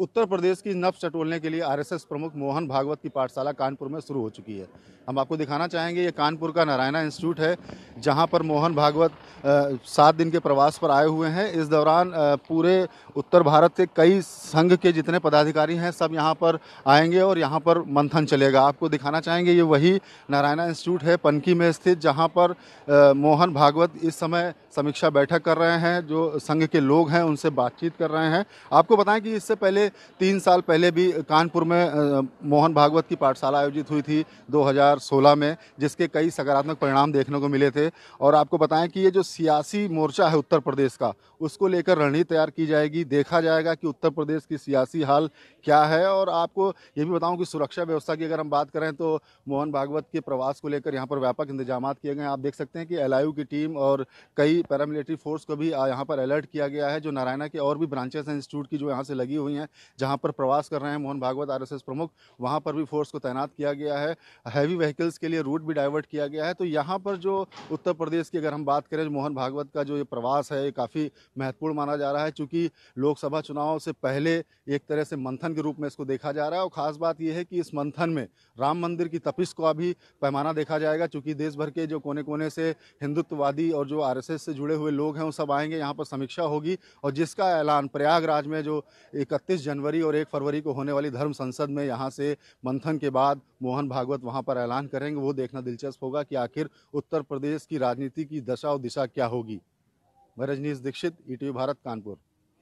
उत्तर प्रदेश की नफ़ चटोलने के लिए आरएसएस प्रमुख मोहन भागवत की पाठशाला कानपुर में शुरू हो चुकी है हम आपको दिखाना चाहेंगे ये कानपुर का नारायणा इंस्टीट्यूट है जहां पर मोहन भागवत सात दिन के प्रवास पर आए हुए हैं इस दौरान पूरे उत्तर भारत के कई संघ के जितने पदाधिकारी हैं सब यहाँ पर आएंगे और यहाँ पर मंथन चलेगा आपको दिखाना चाहेंगे ये वही नारायणा इंस्टीट्यूट है पनकी में स्थित जहाँ पर मोहन भागवत इस समय समीक्षा बैठक कर रहे हैं जो संघ के लोग हैं उनसे बातचीत कर रहे हैं आपको बताएं कि इससे पहले तीन साल पहले भी कानपुर में मोहन भागवत की पाठशाला आयोजित हुई थी 2016 में जिसके कई सकारात्मक परिणाम देखने को मिले थे और आपको बताएं कि ये जो सियासी मोर्चा है उत्तर प्रदेश का उसको लेकर रणनीति तैयार की जाएगी देखा जाएगा कि उत्तर प्रदेश की सियासी हाल क्या है और आपको ये भी बताऊँ कि सुरक्षा व्यवस्था की अगर हम बात करें तो मोहन भागवत के प्रवास को लेकर यहाँ पर व्यापक इंतजाम किए गए आप देख सकते हैं कि एल की टीम और कई पैरामिलिट्री फोर्स को भी यहाँ पर अलर्ट किया गया है जो नारायणा के और भी ब्रांचेस हैं इंस्टीट्यूट की जो यहाँ से लगी हुई हैं जहाँ पर प्रवास कर रहे हैं मोहन भागवत आर प्रमुख वहां पर भी फोर्स को तैनात किया गया है हैवी व्हीकल्स के लिए रूट भी डाइवर्ट किया गया है तो यहाँ पर जो उत्तर प्रदेश की अगर हम बात करें मोहन भागवत का जो ये प्रवास है ये काफ़ी महत्वपूर्ण माना जा रहा है चूँकि लोकसभा चुनाव से पहले एक तरह से मंथन के रूप में इसको देखा जा रहा है और ख़ास बात यह है कि इस मंथन में राम मंदिर की तपिश को अभी पैमाना देखा जाएगा चूँकि देश भर के जो कोने कोने से हिंदुत्ववादी और जो आरएसएस से जुड़े हुए लोग हैं वो सब आएंगे यहाँ पर समीक्षा होगी और जिसका ऐलान प्रयागराज में जो इकतीस जनवरी और एक फरवरी को होने वाली धर्म संसद में यहाँ से मंथन के बाद मोहन भागवत वहाँ पर ऐलान करेंगे वो देखना दिलचस्प होगा कि आखिर उत्तर प्रदेश की राजनीति की दशा और दिशा क्या होगी मैं रजनीश दीक्षित ई e भारत कानपुर